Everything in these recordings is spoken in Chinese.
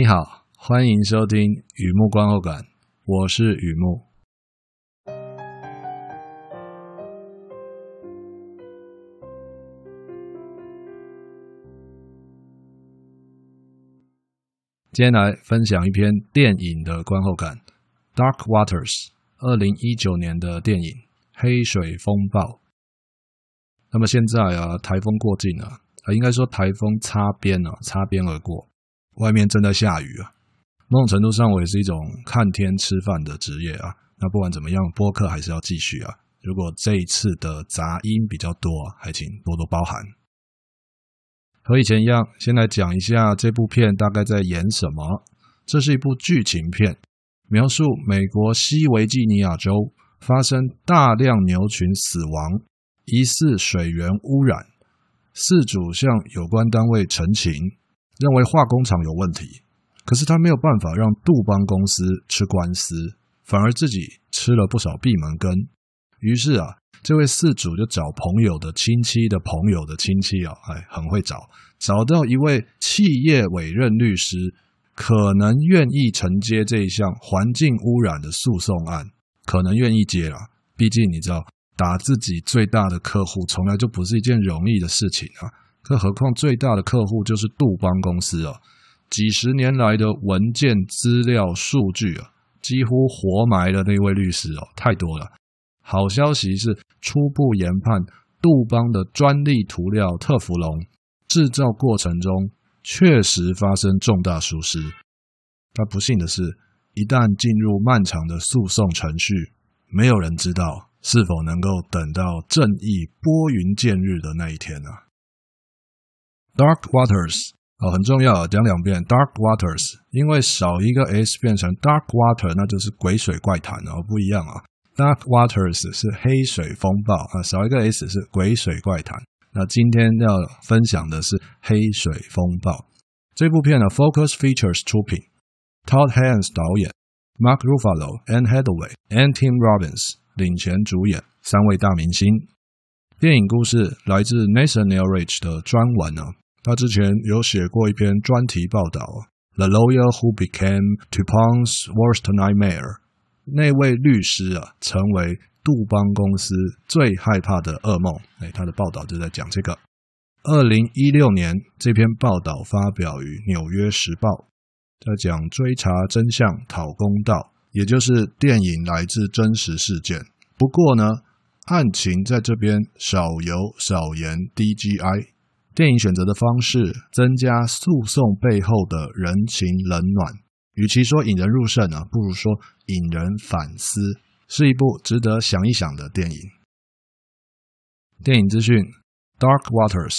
你好，欢迎收听《雨幕观后感》，我是雨幕。今天来分享一篇电影的观后感，《Dark Waters》（二零一九年的电影《黑水风暴》）。那么现在啊，台风过境了啊，应该说台风擦边了，擦边而过。外面正在下雨啊，某种程度上我也是一种看天吃饭的职业啊。那不管怎么样，播客还是要继续啊。如果这一次的杂音比较多，还请多多包涵。和以前一样，先来讲一下这部片大概在演什么。这是一部剧情片，描述美国西维吉尼亚州发生大量牛群死亡，疑似水源污染。事主向有关单位陈情。认为化工厂有问题，可是他没有办法让杜邦公司吃官司，反而自己吃了不少闭门羹。于是啊，这位事主就找朋友的亲戚的朋友的亲戚啊，哎，很会找，找到一位企业委任律师，可能愿意承接这一项环境污染的诉讼案，可能愿意接了。毕竟你知道，打自己最大的客户，从来就不是一件容易的事情啊。更何况，最大的客户就是杜邦公司啊！几十年来的文件、资料、数据啊，几乎活埋了那位律师哦，太多了。好消息是，初步研判杜邦的专利涂料特氟龙制造过程中确实发生重大疏失。但不幸的是，一旦进入漫长的诉讼程序，没有人知道是否能够等到正义拨云见日的那一天啊！Dark Waters 哦，很重要，讲两遍。Dark Waters，因为少一个 s 变成 Dark Water，那就是鬼水怪谈哦，不一样啊。Dark Waters 是黑水风暴啊，少一个 s 是鬼水怪谈。那今天要分享的是黑水风暴这部片呢，Focus Features 出品，Todd Haynes 导演，Mark Ruffalo、Anne Hathaway、And Tim Robbins 领衔主演，三位大明星。电影故事来自 National r i a c h 的专文啊，他之前有写过一篇专题报道啊，《The Lawyer Who Became t u p a n s Worst Nightmare》，那位律师啊，成为杜邦公司最害怕的噩梦。哎，他的报道就在讲这个。二零一六年这篇报道发表于《纽约时报》，在讲追查真相、讨公道，也就是电影来自真实事件。不过呢。案情在这边少油少盐，DGI 电影选择的方式增加诉讼背后的人情冷暖，与其说引人入胜呢，不如说引人反思，是一部值得想一想的电影。电影资讯《Dark Waters》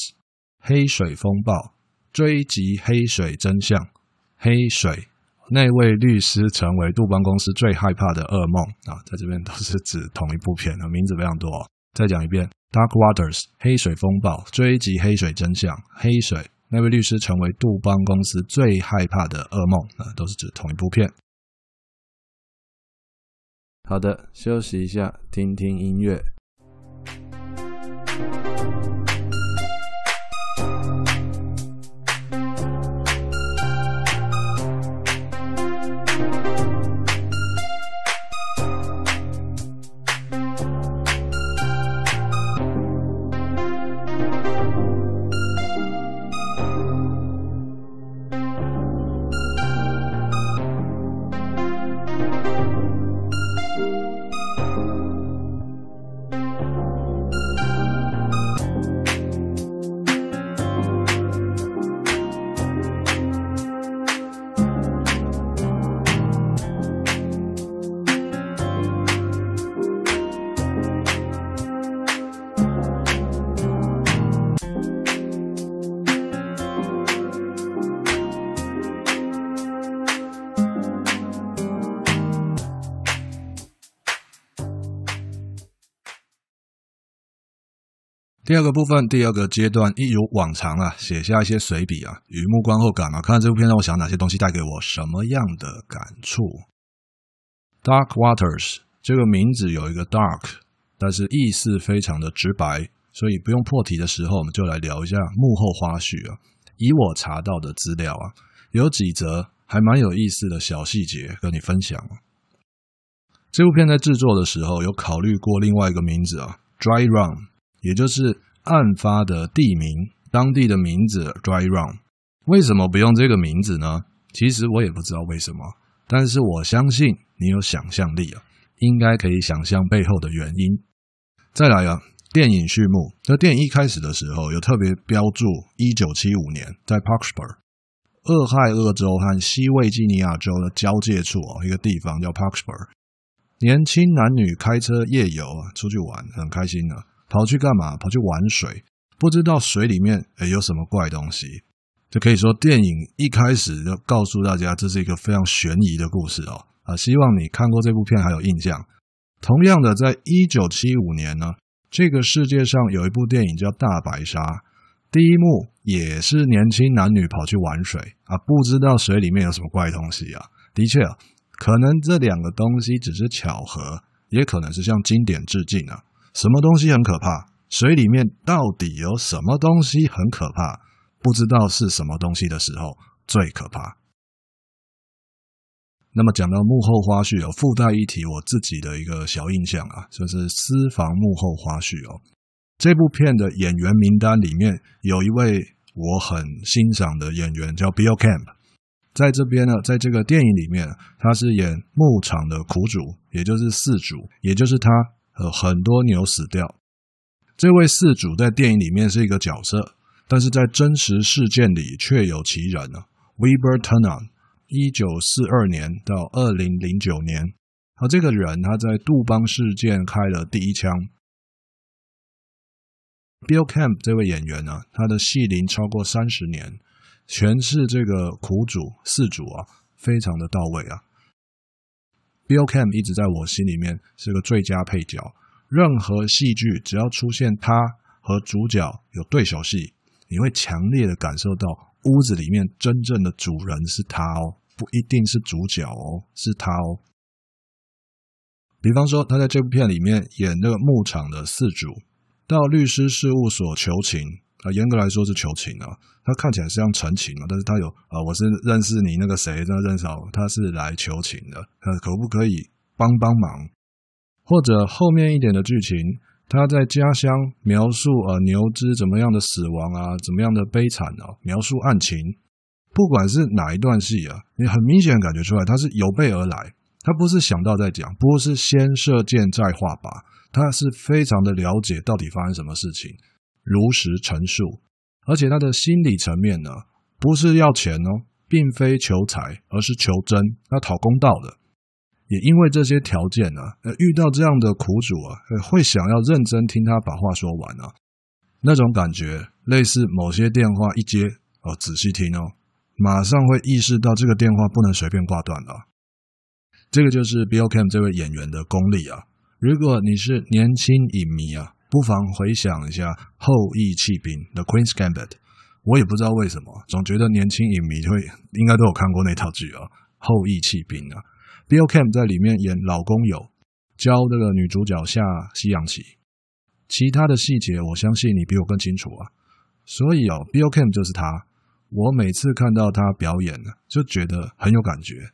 黑水风暴追及黑水真相，黑水。那位律师成为杜邦公司最害怕的噩梦啊，在这边都是指同一部片啊，名字非常多。再讲一遍，《Dark Waters》黑水风暴追击黑水真相，黑水那位律师成为杜邦公司最害怕的噩梦啊，都是指同一部片。好的，休息一下，听听音乐。第二个部分，第二个阶段，一如往常啊，写下一些随笔啊，与幕观后感啊。看看这部片，让我想哪些东西，带给我什么样的感触？Dark Waters 这个名字有一个 dark，但是意思非常的直白，所以不用破题的时候，我们就来聊一下幕后花絮啊。以我查到的资料啊，有几则还蛮有意思的小细节跟你分享这部片在制作的时候，有考虑过另外一个名字啊，Dry Run。也就是案发的地名，当地的名字 d r y Run，为什么不用这个名字呢？其实我也不知道为什么，但是我相信你有想象力啊，应该可以想象背后的原因。再来啊，电影序幕，那电影一开始的时候有特别标注，一九七五年在 p a r k s v i r l e 俄亥俄州和西维吉尼亚州的交界处哦，一个地方叫 p a r k s v i r l 年轻男女开车夜游啊，出去玩，很开心呢。跑去干嘛？跑去玩水，不知道水里面有什么怪东西。就可以说电影一开始就告诉大家，这是一个非常悬疑的故事哦。啊，希望你看过这部片还有印象。同样的，在一九七五年呢，这个世界上有一部电影叫《大白鲨》，第一幕也是年轻男女跑去玩水啊，不知道水里面有什么怪东西啊。的确，可能这两个东西只是巧合，也可能是向经典致敬啊。什么东西很可怕？水里面到底有什么东西很可怕？不知道是什么东西的时候最可怕。那么讲到幕后花絮，有附带一提我自己的一个小印象啊，就是私房幕后花絮哦。这部片的演员名单里面有一位我很欣赏的演员，叫 Bill Camp。在这边呢，在这个电影里面，他是演牧场的苦主，也就是四主，也就是他。呃，很多牛死掉。这位四主在电影里面是一个角色，但是在真实事件里确有其人啊。Weber Turner，一九四二年到二零零九年，他这个人他在杜邦事件开了第一枪。Bill Camp 这位演员呢，他的戏龄超过三十年，诠释这个苦主四主啊，非常的到位啊。Bill c a m 一直在我心里面是个最佳配角。任何戏剧只要出现他和主角有对手戏，你会强烈的感受到屋子里面真正的主人是他哦，不一定是主角哦，是他哦。比方说他在这部片里面演那个牧场的四主，到律师事务所求情。啊，严格来说是求情啊，他看起来像陈情嘛，但是他有啊，我是认识你那个谁，那认识我，他是来求情的，他可不可以帮帮忙？或者后面一点的剧情，他在家乡描述呃牛之怎么样的死亡啊，怎么样的悲惨啊，描述案情，不管是哪一段戏啊，你很明显感觉出来，他是有备而来，他不是想到再讲，不是先射箭再画靶，他是非常的了解到底发生什么事情。如实陈述，而且他的心理层面呢，不是要钱哦，并非求财，而是求真，要讨公道的。也因为这些条件呢，遇到这样的苦主啊，会想要认真听他把话说完啊，那种感觉类似某些电话一接哦，仔细听哦，马上会意识到这个电话不能随便挂断了。这个就是 Bill k a m 这位演员的功力啊。如果你是年轻影迷啊。不妨回想一下《后羿弃兵》（The Queen's Gambit），我也不知道为什么，总觉得年轻影迷会应该都有看过那套剧啊，《后羿弃兵》啊，Bill k a m p 在里面演老工友，教那个女主角下西洋棋。其他的细节，我相信你比我更清楚啊。所以哦，Bill k a m p 就是他。我每次看到他表演，就觉得很有感觉。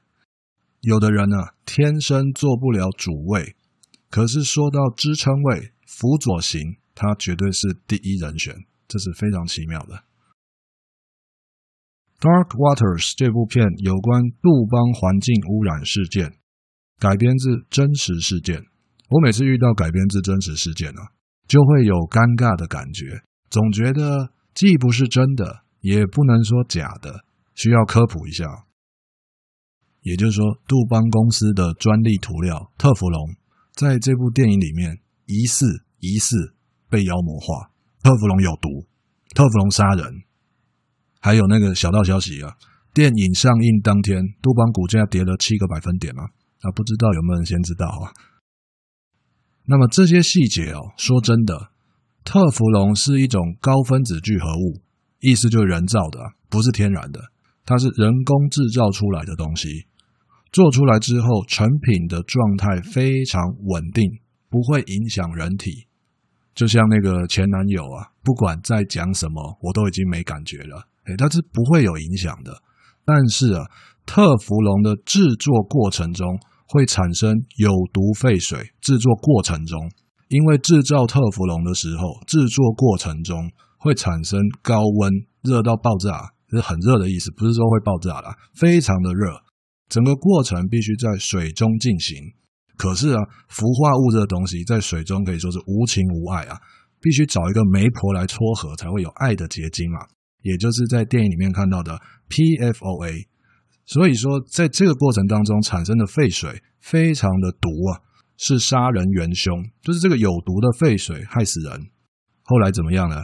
有的人呢，天生做不了主位，可是说到支撑位。辅佐型，他绝对是第一人选，这是非常奇妙的。《Dark Waters》这部片有关杜邦环境污染事件，改编自真实事件。我每次遇到改编自真实事件啊，就会有尴尬的感觉，总觉得既不是真的，也不能说假的，需要科普一下。也就是说，杜邦公司的专利涂料特氟龙，在这部电影里面疑似。疑似被妖魔化，特氟龙有毒，特氟龙杀人，还有那个小道消息啊！电影上映当天，杜邦股价跌了七个百分点啊！啊，不知道有没有人先知道啊？那么这些细节哦，说真的，特氟龙是一种高分子聚合物，意思就是人造的，不是天然的，它是人工制造出来的东西。做出来之后，成品的状态非常稳定。不会影响人体，就像那个前男友啊，不管在讲什么，我都已经没感觉了。哎，它是不会有影响的。但是啊，特氟龙的制作过程中会产生有毒废水。制作过程中，因为制造特氟龙的时候，制作过程中会产生高温，热到爆炸，是很热的意思，不是说会爆炸啦，非常的热。整个过程必须在水中进行。可是啊，氟化物这个东西在水中可以说是无情无爱啊，必须找一个媒婆来撮合，才会有爱的结晶嘛。也就是在电影里面看到的 PFOA。所以说，在这个过程当中产生的废水非常的毒啊，是杀人元凶，就是这个有毒的废水害死人。后来怎么样呢？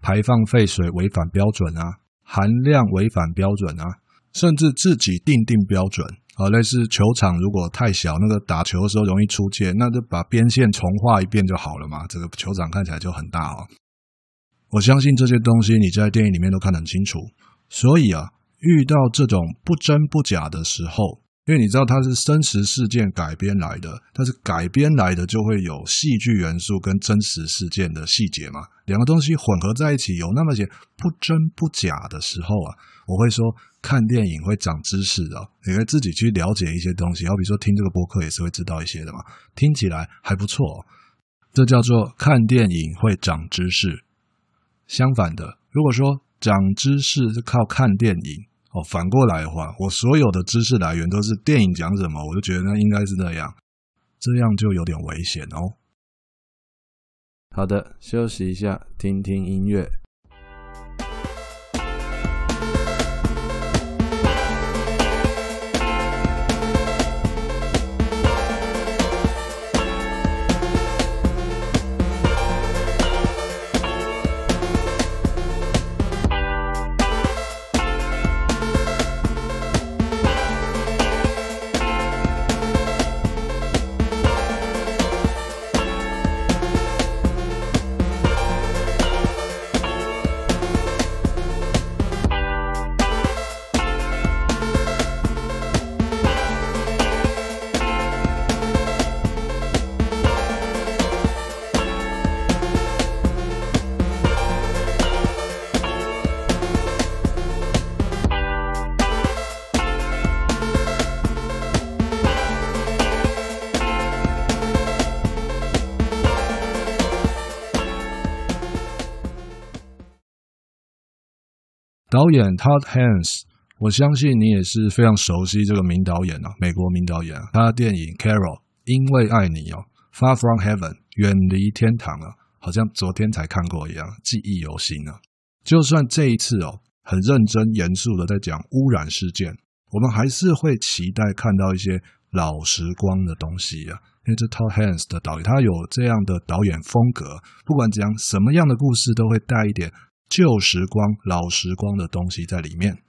排放废水违反标准啊，含量违反标准啊，甚至自己定定标准。啊，类似球场如果太小，那个打球的时候容易出界，那就把边线重画一遍就好了嘛。这个球场看起来就很大哦。我相信这些东西你在电影里面都看得很清楚，所以啊，遇到这种不真不假的时候，因为你知道它是真实事件改编来的，但是改编来的就会有戏剧元素跟真实事件的细节嘛，两个东西混合在一起，有那么些不真不假的时候啊，我会说。看电影会长知识的，你会自己去了解一些东西，好比说听这个播客也是会知道一些的嘛，听起来还不错。这叫做看电影会长知识。相反的，如果说长知识是靠看电影哦，反过来的话，我所有的知识来源都是电影讲什么，我就觉得那应该是这样，这样就有点危险哦。好的，休息一下，听听音乐。导演 Todd Haynes，我相信你也是非常熟悉这个名导演啊，美国名导演。他的电影《Carol》因为爱你哦，《Far from Heaven》远离天堂啊，好像昨天才看过一样，记忆犹新啊。就算这一次哦，很认真严肃的在讲污染事件，我们还是会期待看到一些老时光的东西啊。因为这 Todd Haynes 的导演，他有这样的导演风格，不管怎样，什么样的故事都会带一点。旧时光、老时光的东西在里面。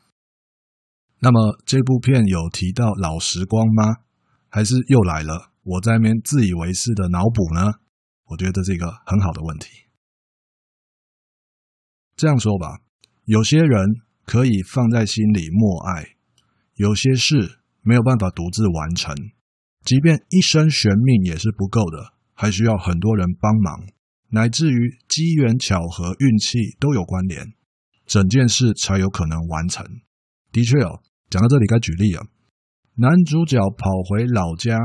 那么这部片有提到老时光吗？还是又来了？我在面自以为是的脑补呢？我觉得是一个很好的问题。这样说吧，有些人可以放在心里默哀；有些事没有办法独自完成，即便一生玄命也是不够的，还需要很多人帮忙。乃至于机缘巧合、运气都有关联，整件事才有可能完成。的确哦，讲到这里该举例了。男主角跑回老家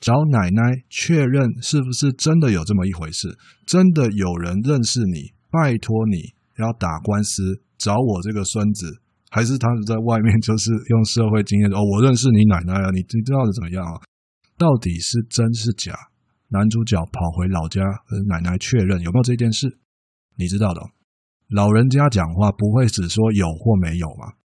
找奶奶确认，是不是真的有这么一回事？真的有人认识你？拜托，你要打官司找我这个孙子，还是他在外面就是用社会经验？哦，我认识你奶奶了，你你知道的怎么样啊？到底是真是假？男主角跑回老家和奶奶确认有没有这件事，你知道的，老人家讲话不会只说有或没有嘛，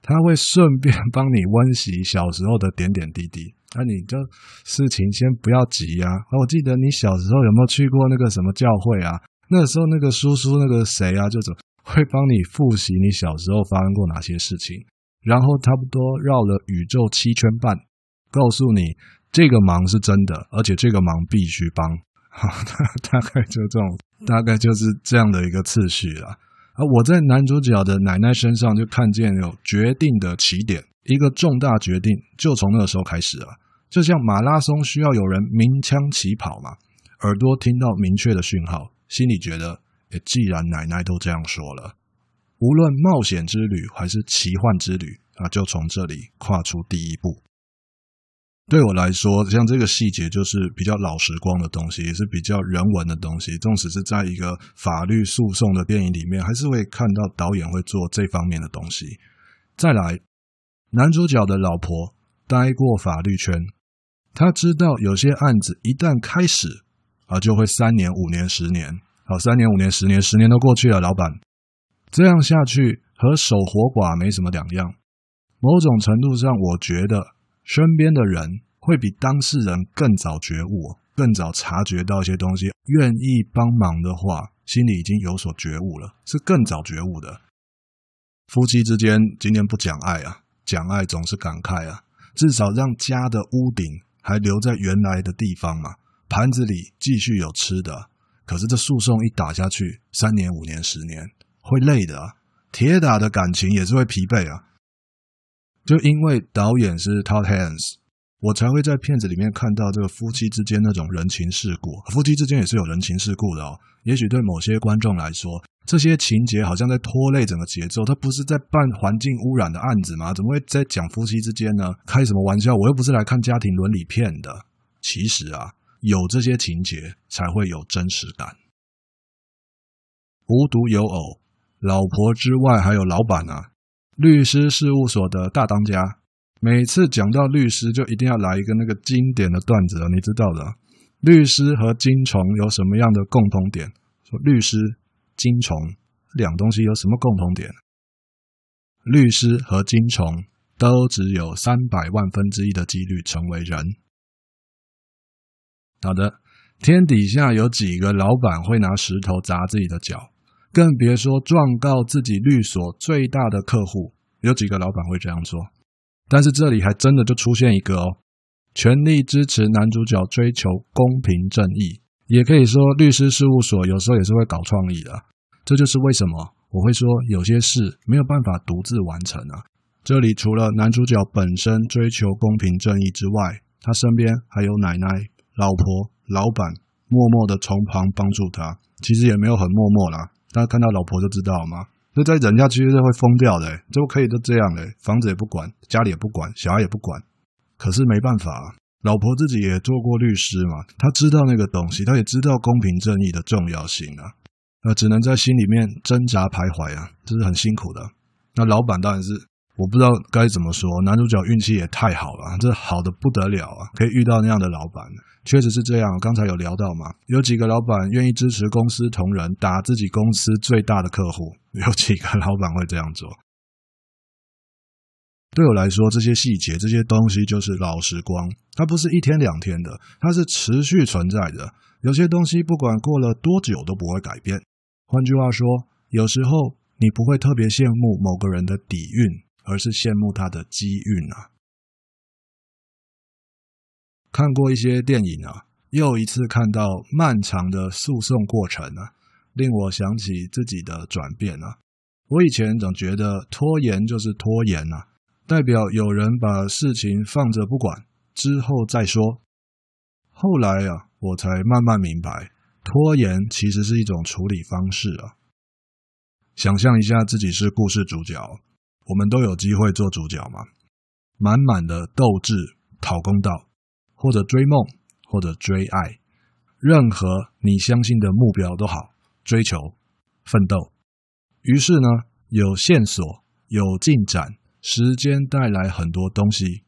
他会顺便帮你温习小时候的点点滴滴。那你就事情先不要急呀。我记得你小时候有没有去过那个什么教会啊？那时候那个叔叔那个谁啊，就怎会帮你复习你小时候发生过哪些事情？然后差不多绕了宇宙七圈半，告诉你。这个忙是真的，而且这个忙必须帮。大 大概就这种，大概就是这样的一个次序了。而我在男主角的奶奶身上就看见有决定的起点，一个重大决定就从那时候开始了。就像马拉松需要有人鸣枪起跑嘛，耳朵听到明确的讯号，心里觉得，既然奶奶都这样说了，无论冒险之旅还是奇幻之旅啊，就从这里跨出第一步。对我来说，像这个细节就是比较老时光的东西，也是比较人文的东西。纵使是在一个法律诉讼的电影里面，还是会看到导演会做这方面的东西。再来，男主角的老婆待过法律圈，他知道有些案子一旦开始，啊，就会三年、五年、十年。好，三年、五年、十年，十年都过去了，老板，这样下去和守活寡没什么两样。某种程度上，我觉得。身边的人会比当事人更早觉悟，更早察觉到一些东西，愿意帮忙的话，心里已经有所觉悟了，是更早觉悟的。夫妻之间今天不讲爱啊，讲爱总是感慨啊，至少让家的屋顶还留在原来的地方嘛，盘子里继续有吃的。可是这诉讼一打下去，三年、五年、十年，会累的啊，铁打的感情也是会疲惫啊。就因为导演是 Todd Hands，我才会在片子里面看到这个夫妻之间那种人情世故。夫妻之间也是有人情世故的哦。也许对某些观众来说，这些情节好像在拖累整个节奏。他不是在办环境污染的案子吗？怎么会在讲夫妻之间呢？开什么玩笑！我又不是来看家庭伦理片的。其实啊，有这些情节才会有真实感。无独有偶，老婆之外还有老板啊。律师事务所的大当家，每次讲到律师，就一定要来一个那个经典的段子你知道的，律师和金虫有什么样的共同点？说律师、金虫两东西有什么共同点？律师和金虫都只有三百万分之一的几率成为人。好的，天底下有几个老板会拿石头砸自己的脚？更别说状告自己律所最大的客户，有几个老板会这样做？但是这里还真的就出现一个哦，全力支持男主角追求公平正义，也可以说律师事务所有时候也是会搞创意的。这就是为什么我会说有些事没有办法独自完成啊。这里除了男主角本身追求公平正义之外，他身边还有奶奶、老婆、老板，默默的从旁帮助他。其实也没有很默默啦。大家看到老婆就知道吗？那再忍下去就是会疯掉的，怎么可以都这样哎，房子也不管，家里也不管，小孩也不管，可是没办法啊。老婆自己也做过律师嘛，她知道那个东西，她也知道公平正义的重要性啊，那只能在心里面挣扎徘徊啊，这是很辛苦的。那老板当然是我不知道该怎么说，男主角运气也太好了，这好的不得了啊，可以遇到那样的老板。确实是这样，刚才有聊到嘛，有几个老板愿意支持公司同仁打自己公司最大的客户，有几个老板会这样做。对我来说，这些细节这些东西就是老时光，它不是一天两天的，它是持续存在的。有些东西不管过了多久都不会改变。换句话说，有时候你不会特别羡慕某个人的底蕴，而是羡慕他的机运啊。看过一些电影啊，又一次看到漫长的诉讼过程啊，令我想起自己的转变啊。我以前总觉得拖延就是拖延呐，代表有人把事情放着不管，之后再说。后来啊，我才慢慢明白，拖延其实是一种处理方式啊。想象一下自己是故事主角，我们都有机会做主角嘛？满满的斗志，讨公道。或者追梦，或者追爱，任何你相信的目标都好追求、奋斗。于是呢，有线索，有进展，时间带来很多东西。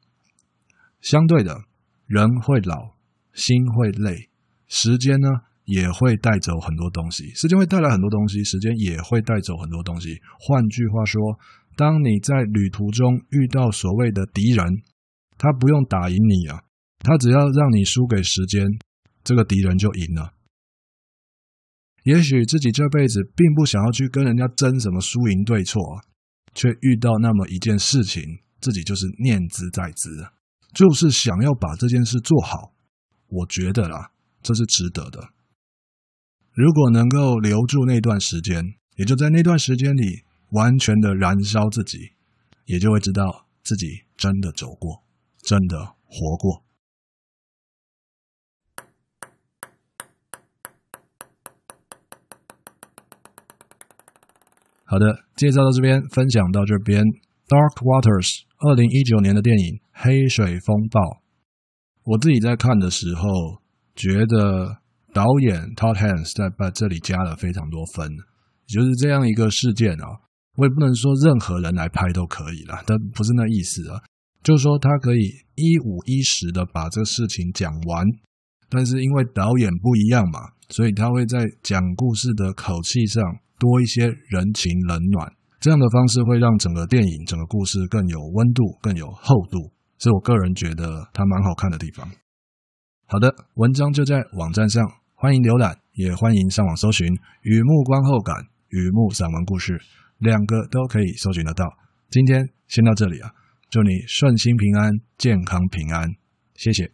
相对的，人会老，心会累，时间呢也会带走很多东西。时间会带来很多东西，时间也会带走很多东西。换句话说，当你在旅途中遇到所谓的敌人，他不用打赢你啊。他只要让你输给时间，这个敌人就赢了。也许自己这辈子并不想要去跟人家争什么输赢对错，却遇到那么一件事情，自己就是念兹在兹，就是想要把这件事做好。我觉得啦，这是值得的。如果能够留住那段时间，也就在那段时间里完全的燃烧自己，也就会知道自己真的走过，真的活过。好的，介绍到这边，分享到这边，《Dark Waters》二零一九年的电影《黑水风暴》。我自己在看的时候，觉得导演 Todd h a n e s 在把这里加了非常多分。就是这样一个事件啊，我也不能说任何人来拍都可以了，但不是那意思啊，就是说他可以一五一十的把这事情讲完。但是因为导演不一样嘛，所以他会在讲故事的口气上。多一些人情冷暖，这样的方式会让整个电影、整个故事更有温度、更有厚度，是我个人觉得它蛮好看的地方。好的，文章就在网站上，欢迎浏览，也欢迎上网搜寻《雨幕观后感》《雨幕散文故事》，两个都可以搜寻得到。今天先到这里啊，祝你顺心平安、健康平安，谢谢。